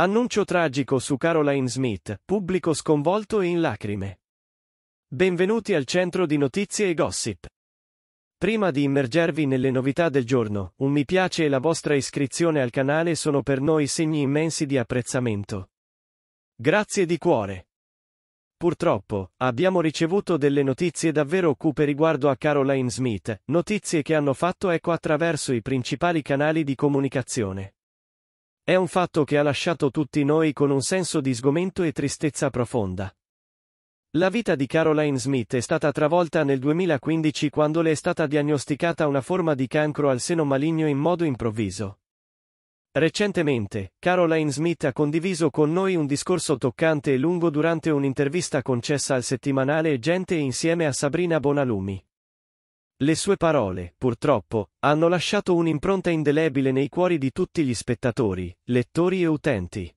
Annuncio tragico su Caroline Smith, pubblico sconvolto e in lacrime. Benvenuti al centro di notizie e gossip. Prima di immergervi nelle novità del giorno, un mi piace e la vostra iscrizione al canale sono per noi segni immensi di apprezzamento. Grazie di cuore. Purtroppo, abbiamo ricevuto delle notizie davvero cupe riguardo a Caroline Smith, notizie che hanno fatto eco attraverso i principali canali di comunicazione. È un fatto che ha lasciato tutti noi con un senso di sgomento e tristezza profonda. La vita di Caroline Smith è stata travolta nel 2015 quando le è stata diagnosticata una forma di cancro al seno maligno in modo improvviso. Recentemente, Caroline Smith ha condiviso con noi un discorso toccante e lungo durante un'intervista concessa al settimanale Gente insieme a Sabrina Bonalumi. Le sue parole, purtroppo, hanno lasciato un'impronta indelebile nei cuori di tutti gli spettatori, lettori e utenti.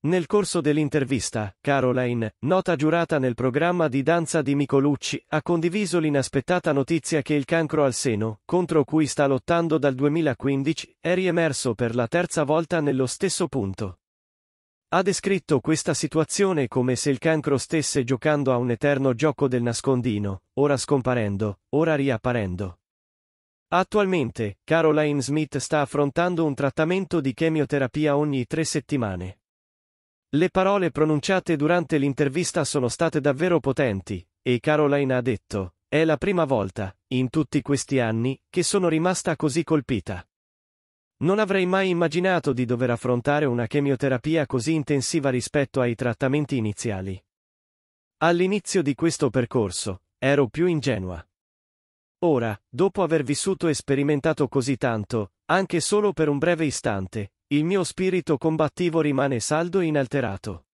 Nel corso dell'intervista, Caroline, nota giurata nel programma di danza di Micolucci, ha condiviso l'inaspettata notizia che il cancro al seno, contro cui sta lottando dal 2015, è riemerso per la terza volta nello stesso punto. Ha descritto questa situazione come se il cancro stesse giocando a un eterno gioco del nascondino, ora scomparendo, ora riapparendo. Attualmente, Caroline Smith sta affrontando un trattamento di chemioterapia ogni tre settimane. Le parole pronunciate durante l'intervista sono state davvero potenti, e Caroline ha detto, è la prima volta, in tutti questi anni, che sono rimasta così colpita. Non avrei mai immaginato di dover affrontare una chemioterapia così intensiva rispetto ai trattamenti iniziali. All'inizio di questo percorso, ero più ingenua. Ora, dopo aver vissuto e sperimentato così tanto, anche solo per un breve istante, il mio spirito combattivo rimane saldo e inalterato.